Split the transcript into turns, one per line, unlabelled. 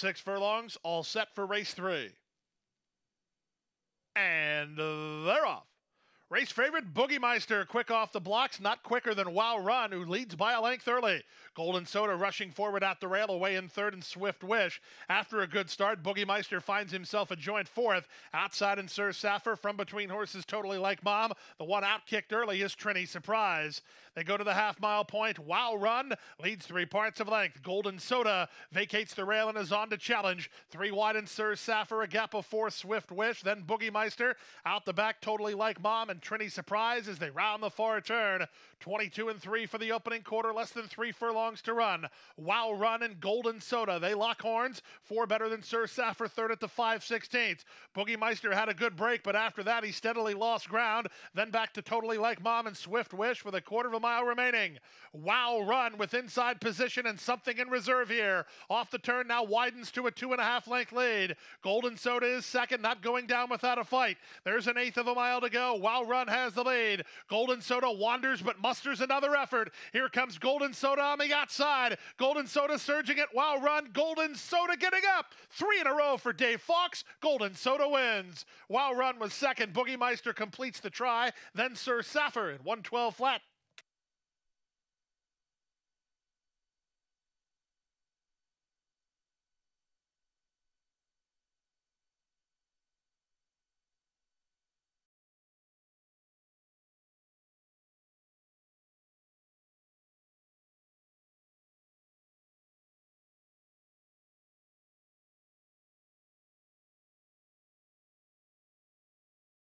Six furlongs, all set for race three. And Race favorite Boogie Meister quick off the blocks, not quicker than Wow Run, who leads by a length early. Golden Soda rushing forward at the rail, away in third, and Swift Wish. After a good start, Boogie Meister finds himself a joint fourth. Outside and Sir Saffer from between horses, totally like Mom. The one out kicked early is Trini Surprise. They go to the half mile point. Wow Run leads three parts of length. Golden Soda vacates the rail and is on to challenge. Three wide and Sir Saffer, a gap of four, Swift Wish, then Boogie Meister out the back, totally like Mom, and Trini Trinity Surprise as they round the far turn. 22 and 3 for the opening quarter, less than three furlongs to run. Wow Run and Golden Soda. They lock horns, four better than Sir Saffer, third at the 5 16th. Boogie Meister had a good break, but after that, he steadily lost ground. Then back to Totally Like Mom and Swift Wish with a quarter of a mile remaining. Wow Run with inside position and something in reserve here. Off the turn now widens to a two and a half length lead. Golden Soda is second, not going down without a fight. There's an eighth of a mile to go. Wow run has the lead. Golden Soda wanders but musters another effort. Here comes Golden Soda on the outside. Golden Soda surging at Wow Run. Golden Soda getting up. Three in a row for Dave Fox. Golden Soda wins. Wow Run was second. Boogie Meister completes the try. Then Sir Saffer at 112 flat.